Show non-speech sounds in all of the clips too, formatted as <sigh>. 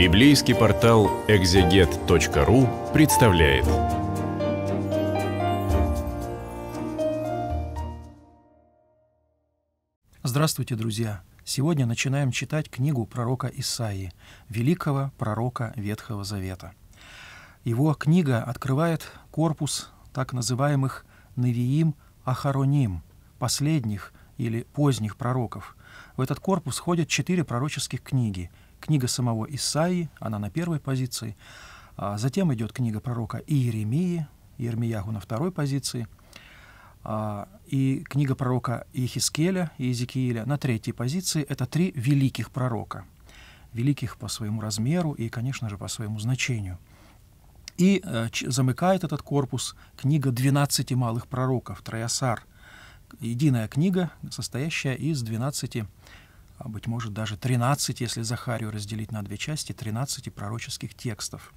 Библейский портал экзегет.ру представляет. Здравствуйте, друзья! Сегодня начинаем читать книгу пророка Исаии, великого пророка Ветхого Завета. Его книга открывает корпус так называемых Навиим Ахароним, последних или поздних пророков. В этот корпус входят четыре пророческих книги книга самого Исаии, она на первой позиции. А затем идет книга пророка Иеремии, Иеремиягу на второй позиции. А, и книга пророка Иехискеля и Иезекииля на третьей позиции. Это три великих пророка. Великих по своему размеру и, конечно же, по своему значению. И э, замыкает этот корпус книга «12 малых пророков» Троясар. Единая книга, состоящая из 12 а быть может даже 13, если Захарию разделить на две части, 13 пророческих текстов.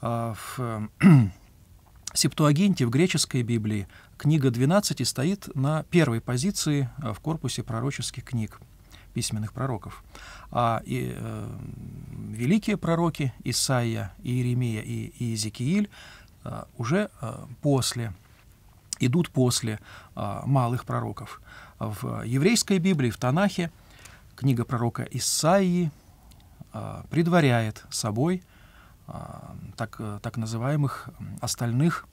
А, в э, <clears throat> Септуагинте в греческой Библии книга 12 стоит на первой позиции а, в корпусе пророческих книг письменных пророков. А и, э, великие пророки Исаия, Иеремия и Иезекииль э, уже э, после, идут после э, малых пророков. В еврейской Библии, в Танахе, книга пророка Исаии а, предваряет собой а, так, э, так называемых остальных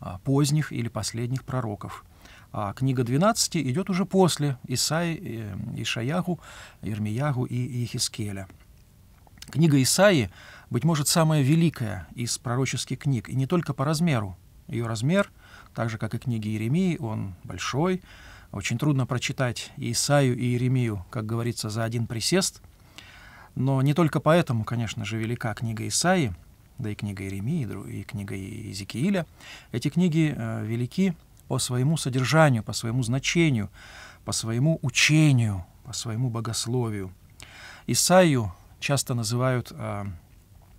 а, поздних или последних пророков. А книга 12 идет уже после Исаи, э, Ишаяху, Ермиягу и Ехискеля. Книга Исаии, быть может, самая великая из пророческих книг, и не только по размеру. Ее размер, так же, как и книги Еремии, он большой, очень трудно прочитать и Исаию, и Иеремию, как говорится, за один присест. Но не только поэтому, конечно же, велика книга Исаии, да и книга Иеремии, и книга Иезекииля. Эти книги э, велики по своему содержанию, по своему значению, по своему учению, по своему богословию. Исаию часто называют э,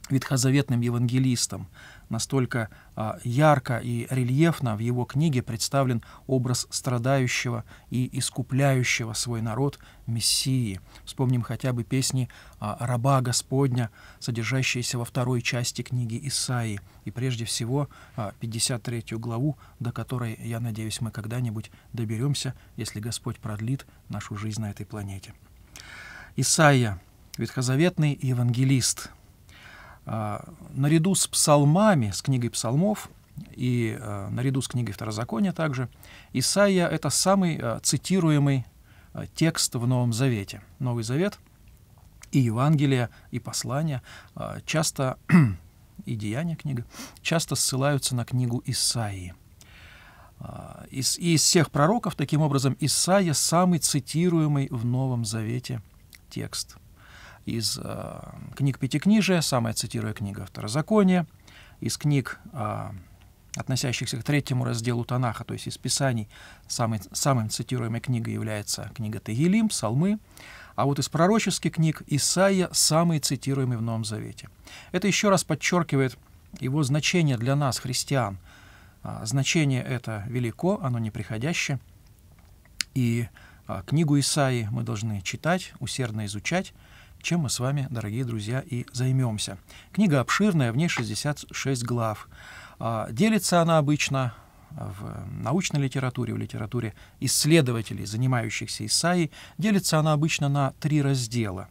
ветхозаветным евангелистом, настолько а, ярко и рельефно в его книге представлен образ страдающего и искупляющего свой народ Мессии. Вспомним хотя бы песни а, «Раба Господня», содержащиеся во второй части книги Исаии, и прежде всего а, 53 главу, до которой, я надеюсь, мы когда-нибудь доберемся, если Господь продлит нашу жизнь на этой планете. Исаия, ветхозаветный евангелист – а, наряду с псалмами, с книгой псалмов и а, наряду с книгой Второзакония также, Исаия — это самый а, цитируемый текст в Новом Завете. Новый Завет и Евангелие, и послания часто, <clears throat> и Деяния книга, часто ссылаются на книгу Исаии. А, из, из всех пророков, таким образом, Исаия — самый цитируемый в Новом Завете текст — из э, книг Пятикнижия, самая цитируя книга Второзакония, из книг, э, относящихся к третьему разделу Танаха, то есть из Писаний, самой, самым цитируемой книгой является книга Тегелим, Псалмы, а вот из пророческих книг Исаия самый цитируемый в Новом Завете. Это еще раз подчеркивает его значение для нас, христиан. А, значение это велико, оно неприходящее, и а, книгу Исаии мы должны читать, усердно изучать, чем мы с вами, дорогие друзья, и займемся. Книга обширная, в ней 66 глав. А, делится она обычно в научной литературе, в литературе исследователей, занимающихся Исаи, делится она обычно на три раздела.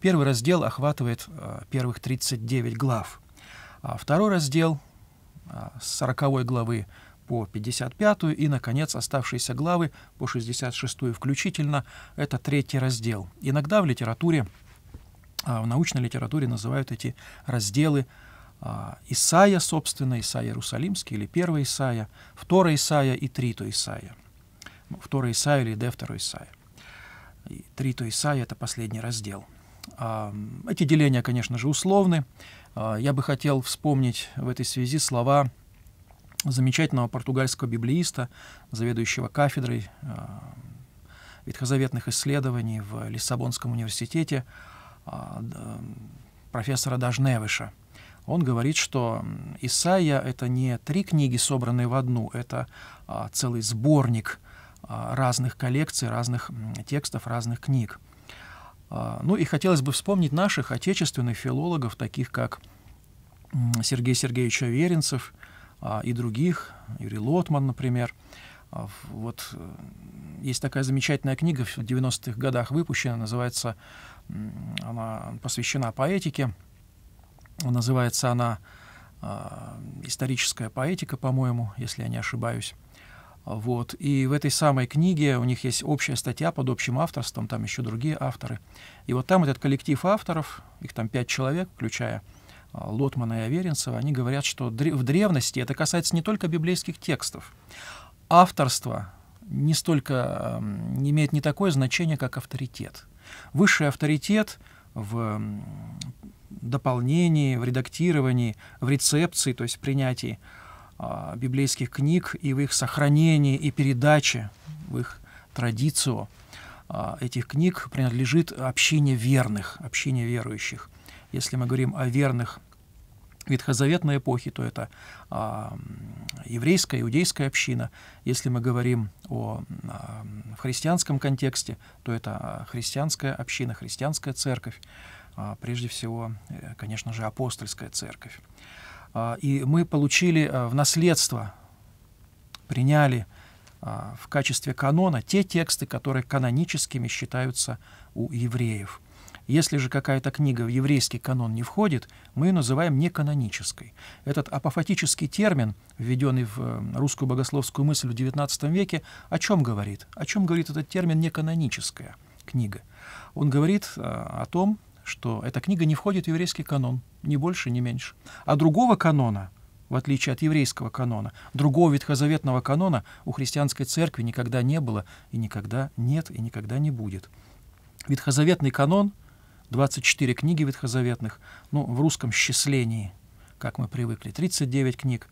Первый раздел охватывает э, первых 39 глав. А, второй раздел а, с 40 главы по 55 и, наконец, оставшиеся главы по 66 включительно. Это третий раздел. Иногда в литературе а, в научной литературе называют эти разделы а, Исаия, собственно, Исаия Иерусалимский, или первая Исаия, вторая Исаия и трито Исаия. Вторая Исаия или второй Исаия. И трито ну, Исаия — это последний раздел. А, эти деления, конечно же, условны. Я бы хотел вспомнить в этой связи слова замечательного португальского библииста, заведующего кафедрой ветхозаветных исследований в Лиссабонском университете, а, профессора Дажневыша. Он говорит, что Исаия — это не три книги, собранные в одну, это а, целый сборник а, разных коллекций, разных текстов, разных книг. ну и хотелось бы вспомнить наших отечественных филологов, таких как Сергей Сергеевич Аверинцев и других, Юрий Лотман, например. вот э, есть такая замечательная книга, в 90-х годах выпущена, называется она посвящена поэтике. Называется она а, «Историческая поэтика», по-моему, если я не ошибаюсь. Вот. И в этой самой книге у них есть общая статья под общим авторством, там еще другие авторы. И вот там этот коллектив авторов, их там пять человек, включая а, Лотмана и Аверинцева, они говорят, что в древности это касается не только библейских текстов. Авторство не столько не имеет не такое значение, как авторитет. Высший авторитет в дополнении, в редактировании, в рецепции, то есть принятии э, библейских книг и в их сохранении и передаче, в их традицию э, а, этих книг принадлежит общине верных, общине верующих. Если мы говорим о верных ветхозаветной эпохи, то это а, еврейская, иудейская община. Если мы говорим о а, в христианском контексте, то это а, христианская община, христианская церковь, а, прежде всего, э, конечно же, апостольская церковь. А, и мы получили а, в наследство, приняли а, в качестве канона те тексты, которые каноническими считаются у евреев – если же какая-то книга в еврейский канон не входит, мы ее называем неканонической. Этот апофатический термин, введенный в эм, русскую богословскую мысль в XIX веке, о чем говорит? О чем говорит этот термин неканоническая книга? Он говорит э, о том, что эта книга не входит в еврейский канон, ни больше, ни меньше. А другого канона, в отличие от еврейского канона. Другого ветхозаветного канона у христианской церкви никогда не было и никогда нет и никогда не будет. Ветхозаветный канон 24 книги ветхозаветных, ну, в русском счислении, как мы привыкли, 39 книг.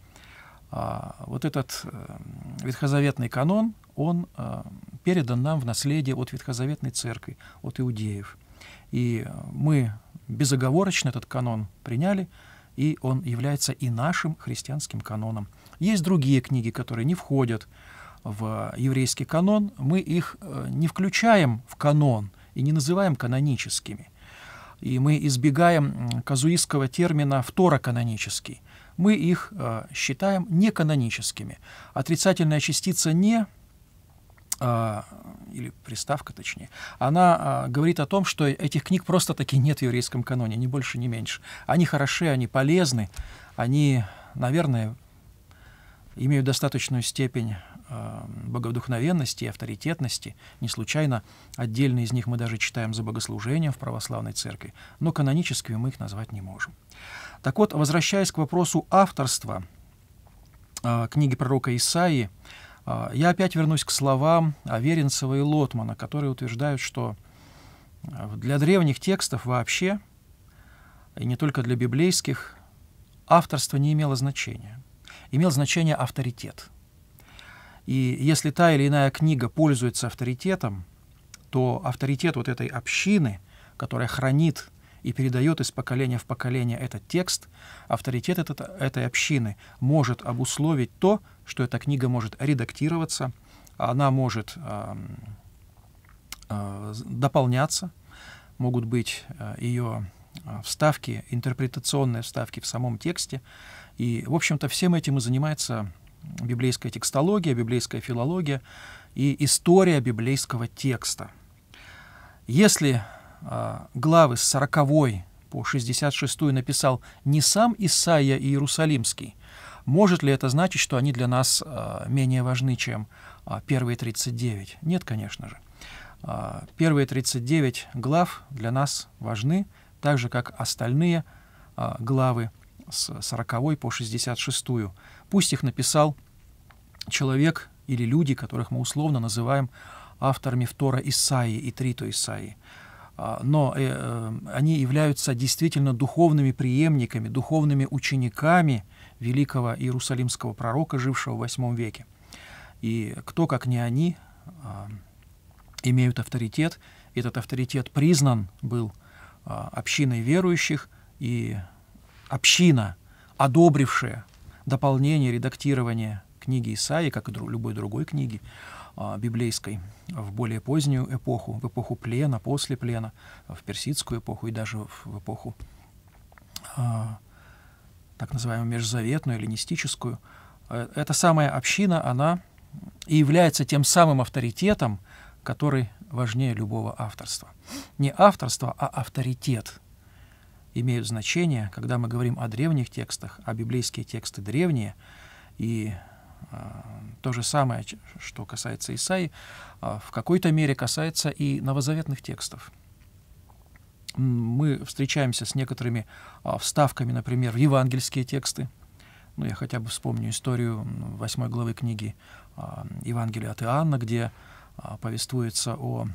А, вот этот э, ветхозаветный канон, он э, передан нам в наследие от ветхозаветной церкви, от иудеев. И мы безоговорочно этот канон приняли, и он является и нашим христианским каноном. Есть другие книги, которые не входят в еврейский канон, мы их э, не включаем в канон и не называем каноническими и мы избегаем казуистского термина «второканонический». Мы их э, считаем неканоническими. Отрицательная частица «не» э, или приставка точнее, она э, говорит о том, что этих книг просто-таки нет в еврейском каноне, ни больше, ни меньше. Они хороши, они полезны, они, наверное, имеют достаточную степень Эм, боговдухновенности и авторитетности. Не случайно отдельные из них мы даже читаем за богослужением в православной церкви, но каноническими мы их назвать не можем. Так вот, возвращаясь к вопросу авторства э, книги пророка Исаии, э, я опять вернусь к словам Аверинцева и Лотмана, которые утверждают, что э, для древних текстов вообще, и не только для библейских, авторство не имело значения. Имел значение авторитет – и если та или иная книга пользуется авторитетом, то авторитет вот этой общины, которая хранит и передает из поколения в поколение этот текст, авторитет этот, этой общины может обусловить то, что эта книга может редактироваться, она может эм, э, э, дополняться, могут быть э, ее э, вставки, интерпретационные вставки в самом тексте. И, в общем-то, всем этим и занимается библейская текстология, библейская филология и история библейского текста. Если э, главы с 40 по 66 написал не сам Исаия Иерусалимский, может ли это значить, что они для нас э, менее важны, чем э, первые 39? Нет, конечно же. Э, первые 39 глав для нас важны, так же, как остальные главы с 40 по 66. Пусть их написал человек или люди, которых мы условно называем авторами Втора Исаи и Трито Исаи, а, Но э, э, они являются действительно духовными преемниками, духовными учениками великого иерусалимского пророка, жившего в восьмом веке. И кто, как не они, э, имеют авторитет. Этот авторитет признан был э, общиной верующих, и община, одобрившая дополнение, редактирование книги Исаии, как и любой другой книги а, библейской, в более позднюю эпоху, в эпоху плена, после плена, в персидскую эпоху и даже в, эпоху а, так называемую межзаветную, эллинистическую, э, эта самая община, она и является тем самым авторитетом, который важнее любого авторства. Не авторство, а авторитет – имеют значение, когда мы говорим о древних текстах, а библейские тексты древние, и э, то же самое, что касается Исаи, э, в какой-то мере касается и новозаветных текстов. Мы встречаемся с некоторыми э, вставками, например, в евангельские тексты. Ну, я хотя бы вспомню историю 8 главы книги э, Евангелия от Иоанна, где э, повествуется о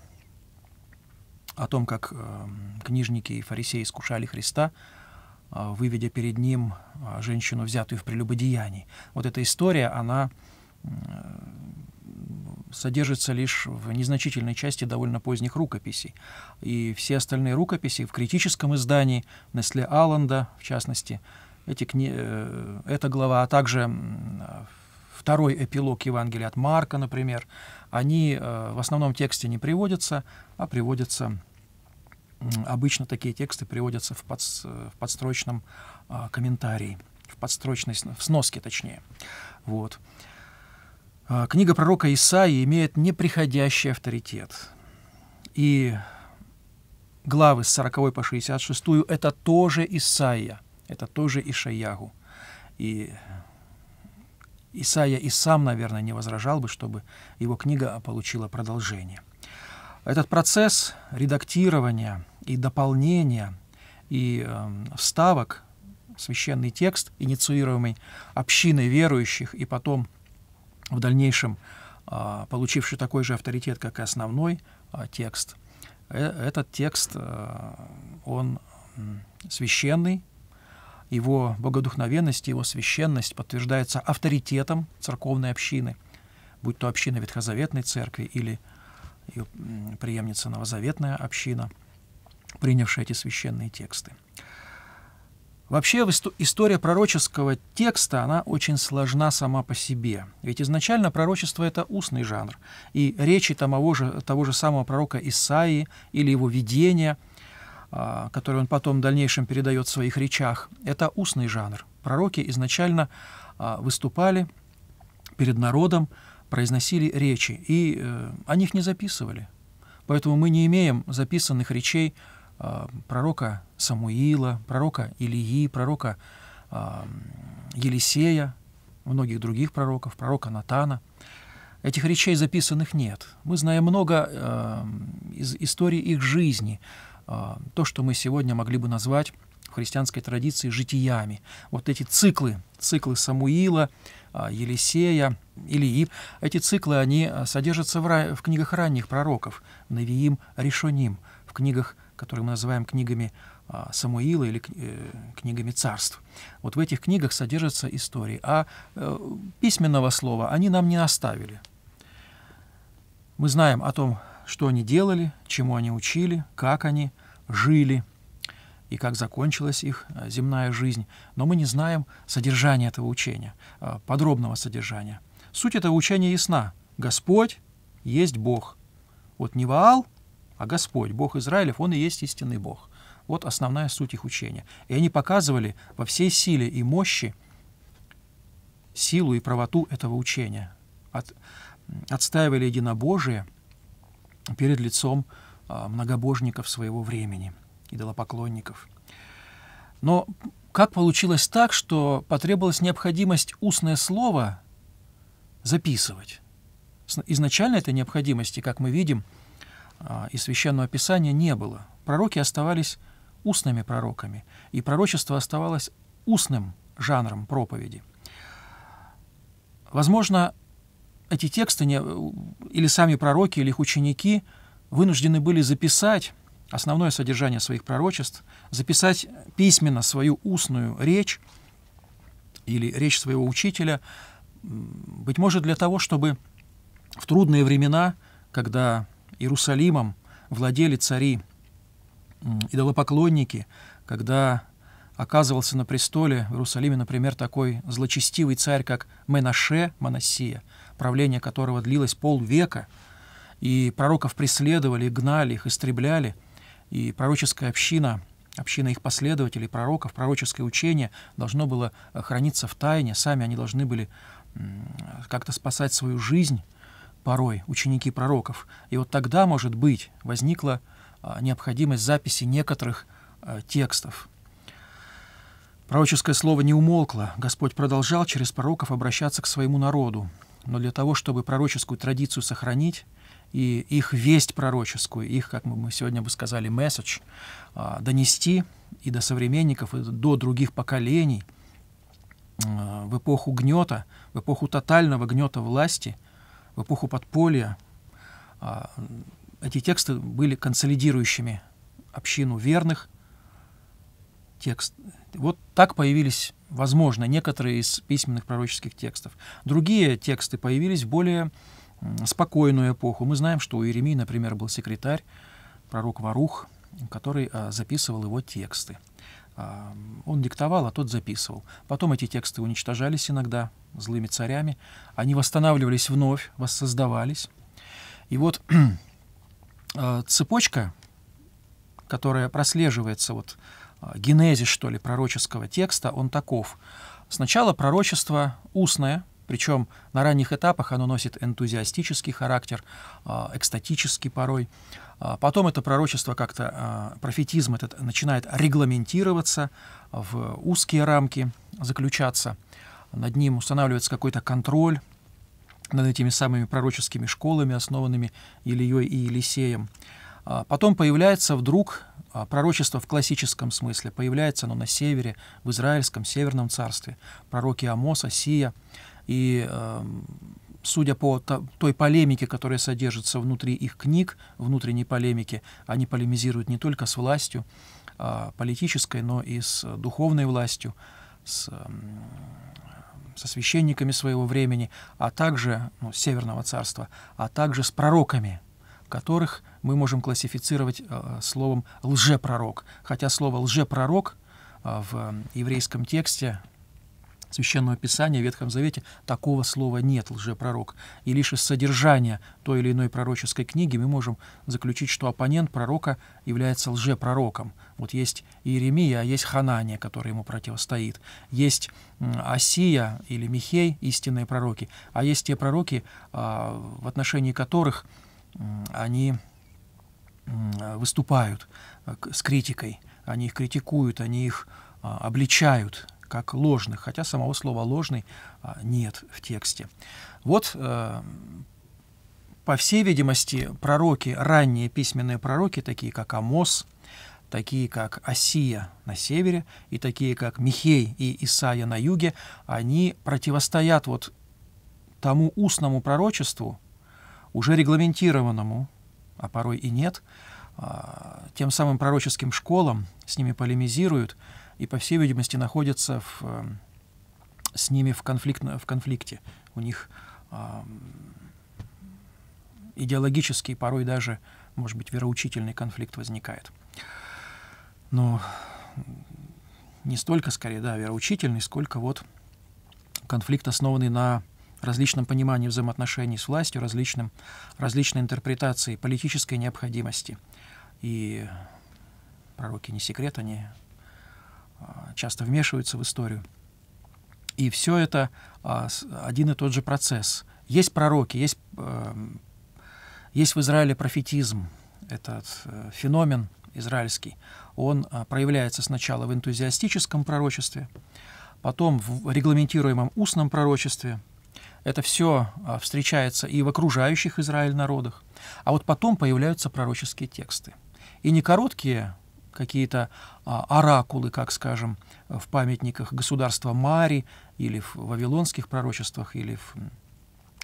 о том, как э, книжники и фарисеи искушали Христа, э, выведя перед ним э, женщину, взятую в прелюбодеянии. Вот эта история, она содержится лишь в незначительной части довольно поздних рукописей. И все остальные рукописи в критическом издании Несле Алланда, в частности, эти кни... эта глава, а также второй эпилог Евангелия от Марка, например, они э, в основном тексте не приводятся, а приводятся обычно такие тексты приводятся в, под, э, в подстрочном а, комментарии, в подстрочной в сноске, точнее. Вот. А, книга пророка Исаии имеет неприходящий авторитет. И главы с 40 по 66 это тоже Исаия, это тоже Ишаягу. И Исаия и сам, наверное, не возражал бы, чтобы его книга получила продолжение. Этот процесс редактирования и дополнения и э, вставок священный текст, инициируемый общиной верующих, и потом в дальнейшем э, получивший такой же авторитет, как и основной э, текст. Э, этот текст, э, он священный, его богодухновенность, его священность подтверждается авторитетом церковной общины, будь то община Ветхозаветной церкви или ее преемница Новозаветная община, принявшая эти священные тексты. Вообще история пророческого текста, она очень сложна сама по себе. Ведь изначально пророчество — это устный жанр, и речи того же, того же самого пророка Исаии или его видения — а, который он потом в дальнейшем передает в своих речах, это устный жанр. Пророки изначально а, выступали перед народом, произносили речи, и э, о них не записывали. Поэтому мы не имеем записанных речей а, пророка Самуила, пророка Илии, пророка Елисея, многих других пророков, пророка Натана. Этих речей записанных нет. Мы знаем много э, из истории их жизни, а, то, что мы сегодня могли бы назвать в христианской традиции житиями. Вот эти циклы, циклы Самуила, а, Елисея, Илии, эти циклы, они а, содержатся в, ра... в книгах ранних пророков, Навиим, Решоним, в книгах, которые мы называем книгами Самуила или э, книгами царств. Вот в этих книгах содержатся истории, а э, письменного слова они нам не оставили. Мы знаем о том, что они делали, чему они учили, как они жили и как закончилась их э, земная жизнь. Но мы не знаем содержания этого учения, э, подробного содержания. Суть этого учения ясна. Господь есть Бог. Вот не Ваал, а Господь, Бог Израилев, Он и есть истинный Бог. Вот основная суть их учения. И они показывали во всей силе и мощи силу и правоту этого учения. От, отстаивали единобожие – перед лицом а, многобожников своего времени, идолопоклонников. Но как получилось так, что потребовалась необходимость устное слово записывать? Изначально этой необходимости, как мы видим, а, из священного писания не было. Пророки оставались устными пророками, и пророчество оставалось устным жанром проповеди. Возможно, эти тексты не, или сами пророки, или их ученики вынуждены были записать основное содержание своих пророчеств, записать письменно свою устную речь или речь своего учителя, быть может, для того, чтобы в трудные времена, когда Иерусалимом владели цари идолопоклонники, когда оказывался на престоле в Иерусалиме, например, такой злочестивый царь, как Менаше Манасия, правление которого длилось полвека, и пророков преследовали, гнали их, истребляли, и пророческая община, община их последователей, пророков, пророческое учение должно было э, храниться в тайне, сами они должны были как-то спасать свою жизнь, порой ученики пророков. И вот тогда, может быть, возникла а, необходимость записи некоторых э, текстов, Пророческое слово не умолкло. Господь продолжал через пророков обращаться к своему народу. Но для того, чтобы пророческую традицию сохранить, и их весть пророческую, их, как мы сегодня бы сказали, месседж, а, донести и до современников, и до других поколений, а, в эпоху гнета, в эпоху тотального гнета власти, в эпоху подполья, а, эти тексты были консолидирующими общину верных, текст, вот так появились, возможно, некоторые из письменных пророческих текстов. Другие тексты появились в более спокойную эпоху. Мы знаем, что у Иеремии, например, был секретарь, пророк Варух, который а, записывал его тексты. А, он диктовал, а тот записывал. Потом эти тексты уничтожались иногда злыми царями. Они восстанавливались вновь, воссоздавались. И вот <clears throat> а, цепочка, которая прослеживается вот а, генезис, что ли, пророческого текста, он таков. Сначала пророчество устное, причем на ранних этапах оно носит энтузиастический характер, а, экстатический порой. А, потом это пророчество как-то, профетизм этот начинает регламентироваться, в узкие рамки заключаться. Над ним устанавливается какой-то контроль над этими самыми пророческими школами, основанными Ильей и Елисеем. Потом появляется вдруг а, пророчество в классическом смысле. Появляется оно на севере, в израильском северном царстве. Пророки Амоса, Сия. И эм, судя по той полемике, которая содержится внутри их книг, внутренней полемики, они полемизируют не только с властью а, политической, но и с духовной властью, с эм, со священниками своего времени, а также ну, Северного царства, а также с пророками – которых мы можем классифицировать э, словом лжепророк. Хотя слово лжепророк э, в э, еврейском тексте Священного Писания в Ветхом Завете такого слова нет, лжепророк. И лишь из содержания той или иной пророческой книги мы можем заключить, что оппонент пророка является лжепророком. Вот есть Иеремия, а есть Ханания, который ему противостоит. Есть Осия или Михей, истинные пророки, а есть те пророки, а, в отношении которых – они выступают э, с критикой, они их критикуют, они их а, обличают как ложных, хотя самого слова «ложный» а, нет в тексте. Вот, э, по всей видимости, пророки, ранние письменные пророки, такие как Амос, такие как Осия на севере и такие как Михей и Исаия на юге, они противостоят вот тому устному пророчеству, уже регламентированному, а порой и нет, а, тем самым пророческим школам, с ними полемизируют и, по всей видимости, находятся в, э, с ними в, конфликт, в конфликте. У них а, идеологический, порой даже, может быть, вероучительный конфликт возникает. Но не столько, скорее, да, вероучительный, сколько вот конфликт, основанный на различном понимании взаимоотношений с властью, различным, различной интерпретации политической необходимости. И пророки не секрет, они а, часто вмешиваются в историю. И все это а, один и тот же процесс. Есть пророки, есть, эм, есть в Израиле профетизм, этот э, феномен израильский. Он а, проявляется сначала в энтузиастическом пророчестве, потом в регламентируемом устном пророчестве, это все а, встречается и в окружающих Израиль народах. А вот потом появляются пророческие тексты. И не короткие какие-то а, оракулы, как скажем, в памятниках государства Мари или в вавилонских пророчествах, или в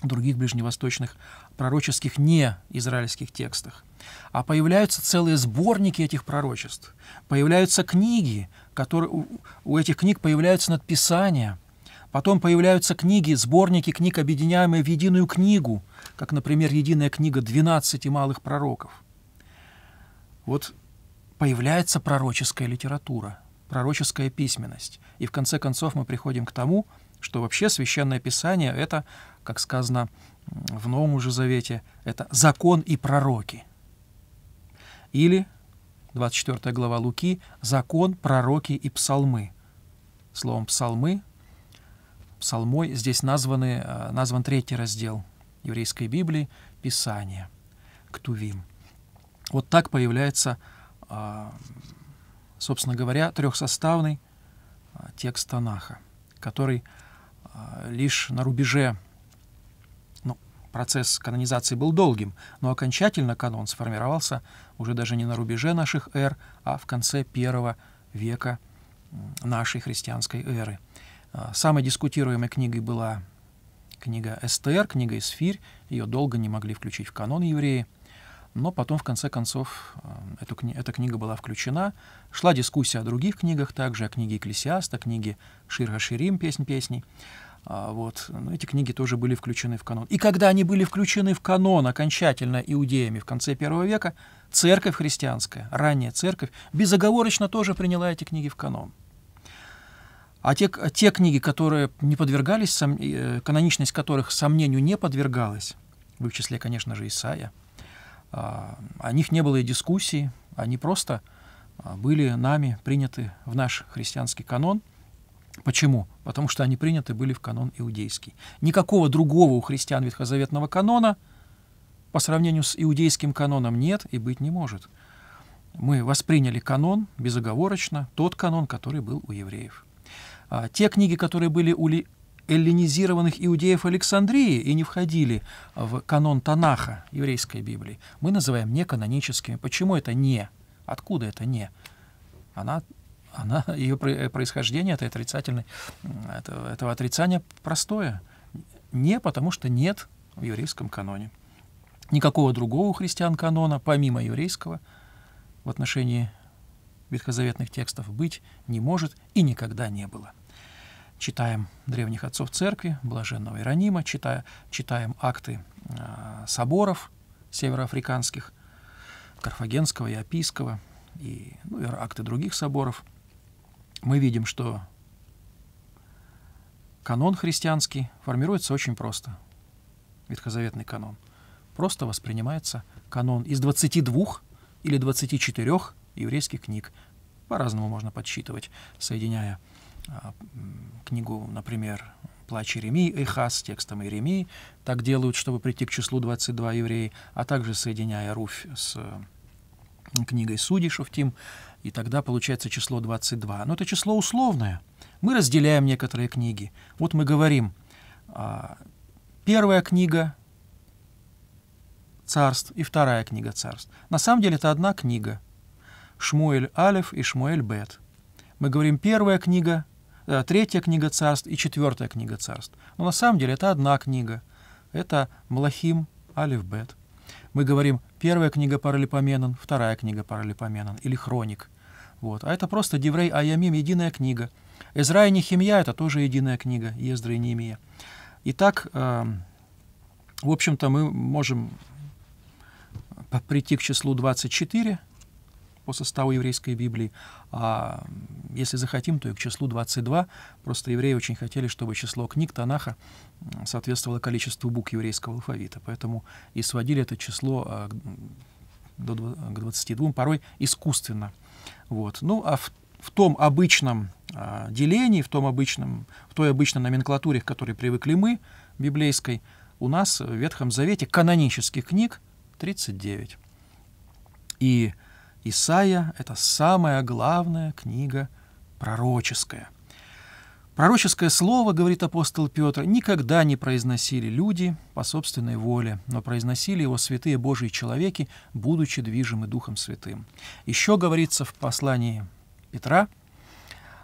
других ближневосточных пророческих не израильских текстах. А появляются целые сборники этих пророчеств, появляются книги, которые, у этих книг появляются надписания – Потом появляются книги, сборники книг, объединяемые в единую книгу, как, например, единая книга двенадцати малых пророков». Вот появляется пророческая литература, пророческая письменность. И в конце концов мы приходим к тому, что вообще Священное Писание — это, как сказано в Новом уже Завете, это закон и пророки. Или, 24 глава Луки, закон, пророки и псалмы. Словом «псалмы» псалмой здесь названы, э, назван третий раздел еврейской Библии — Писание, Ктувим. Вот так появляется, а, собственно говоря, трехсоставный а, текст Танаха, который а, лишь на рубеже ну, процесс канонизации был долгим, но окончательно канон сформировался уже даже не на рубеже наших эр, а в конце первого века нашей христианской эры — а, самой дискутируемой книгой была книга Эстер, книга Эсфирь. Ее долго не могли включить в канон евреи. Но потом, в конце концов, а, эту, эта книга была включена. Шла дискуссия о других книгах также, о книге Экклесиаста, книге Шир Ширим, «Песнь песней». А, вот. Но ну, эти книги тоже были включены в канон. И когда они были включены в канон окончательно иудеями в конце первого века, церковь христианская, ранняя церковь, безоговорочно тоже приняла эти книги в канон. А те, те книги, которые не подвергались, сом, э, каноничность которых сомнению не подвергалась, в их числе, конечно же, Исаия, а, о них не было и дискуссии, они просто а, были нами приняты в наш христианский канон. Почему? Потому что они приняты были в канон иудейский. Никакого другого у христиан ветхозаветного канона по сравнению с иудейским каноном нет и быть не может. Мы восприняли канон безоговорочно, тот канон, который был у евреев. А, те книги, которые были у ли эллинизированных иудеев Александрии и не входили в канон Танаха, еврейской Библии, мы называем неканоническими. Почему это «не»? Откуда это «не»? Она, она, ее э, происхождение это отрицательное, этого, этого отрицания простое. Не потому, что нет в еврейском каноне. Никакого другого христиан канона, помимо еврейского, в отношении ветхозаветных текстов быть не может и никогда не было читаем древних отцов церкви, блаженного Иронима, читая, читаем акты э, соборов североафриканских, Карфагенского и Апийского, и, ну, и акты других соборов, мы видим, что канон христианский формируется очень просто. Ветхозаветный канон. Просто воспринимается канон из 22 или 24 еврейских книг. По-разному можно подсчитывать, соединяя а, книгу, например, «Плач Иеремии», «Эхас» с текстом Иеремии, так делают, чтобы прийти к числу 22 евреи, а также соединяя Руфь с книгой Судей Шуфтим, и тогда получается число 22. Но это число условное. Мы разделяем некоторые книги. Вот мы говорим, а, первая книга царств и вторая книга царств. На самом деле это одна книга. Шмуэль Алев и Шмуэль Бет. Мы говорим, первая книга Э, третья книга царств и четвертая книга царств. Но на самом деле это одна книга. Это Млахим Алифбет. Мы говорим первая книга Паралипоменон, вторая книга Паралипоменон или Хроник. Вот. А это просто Деврей Аямим, единая книга. Изра и Нехимья — это тоже единая книга, Ездра и Немия. Итак, э, в общем-то, мы можем э, прийти к числу 24, по составу еврейской Библии, а если захотим, то и к числу 22. Просто евреи очень хотели, чтобы число книг Танаха соответствовало количеству букв еврейского алфавита, поэтому и сводили это число а, до, к 22, порой искусственно. Вот. Ну, а в, в том обычном а, делении, в, том обычном, в той обычной номенклатуре, к которой привыкли мы, библейской, у нас в Ветхом Завете канонических книг 39. И Исаия — это самая главная книга пророческая. Пророческое слово, говорит апостол Петр, никогда не произносили люди по собственной воле, но произносили его святые Божьи человеки, будучи движимы Духом Святым. Еще говорится в послании Петра,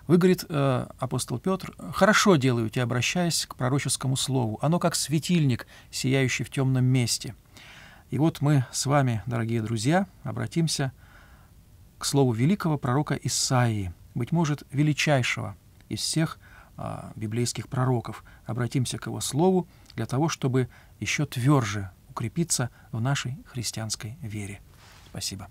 вы, говорит э, апостол Петр, хорошо делаете, обращаясь к пророческому слову. Оно как светильник, сияющий в темном месте. И вот мы с вами, дорогие друзья, обратимся к к слову великого пророка Исаии, быть может, величайшего из всех а, библейских пророков. Обратимся к его слову для того, чтобы еще тверже укрепиться в нашей христианской вере. Спасибо.